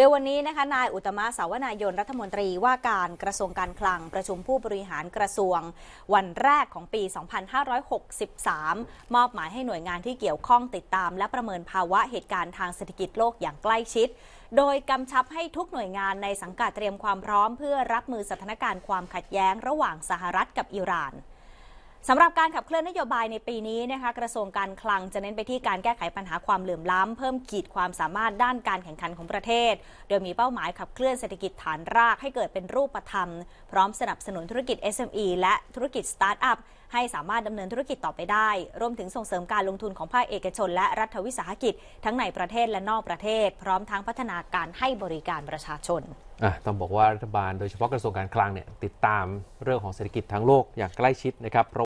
โดยวันนี้นะคะนายอุตมะสาวนายนรัฐมนตรีว่าการกระทรวงการคลังประชุมผู้บริหารกระทรวงวันแรกของปี 2563 มอบหมายให้หน่วยงานที่เกี่ยวข้องติดตามและประเมินภาวะเหตุการณ์ทางเศรษฐกิจโลกอย่างใกล้ชิด โดยกำชับให้ทุกหน่วยงานในสังกัดเตรียมความพร้อมเพื่อรับมือสถานการณ์ความขัดแย้งระหว่างสหรัฐกับอิหร่านสำหรับการขับเคลื่อนนโยบายในปีนี้นะคะกระทรวงการคลังจะเน้นไปที่การแก้ไขปัญหาความเหลื่อมล้ำเพิ่มขีดความสามารถด้านการแข่งขันของประเทศ โดยมีเป้าหมายขับเคลื่อนเศรษฐกิจฐานรากให้เกิดเป็นรูปธรรม พร้อมสนับสนุนธุรกิจ SME และธุรกิจสตาร์ทอัพให้สามารถดำเนินธุรกิจต่อไปได้รวมถึงส่งเสริมการลงทุนของภาคเอกชน และรัฐวิสาหกิจ ทั้งในประเทศและนอกประเทศ พร้อมทั้งพัฒนาการให้บริการประชาชนต้องบอกว่ารัฐบาลโดยเฉพาะกระทรวงการคลังเนี่ยติดตามเรื่องของเศรษฐกิจทั้งโลกอย่างใกล้ชิดนะครับ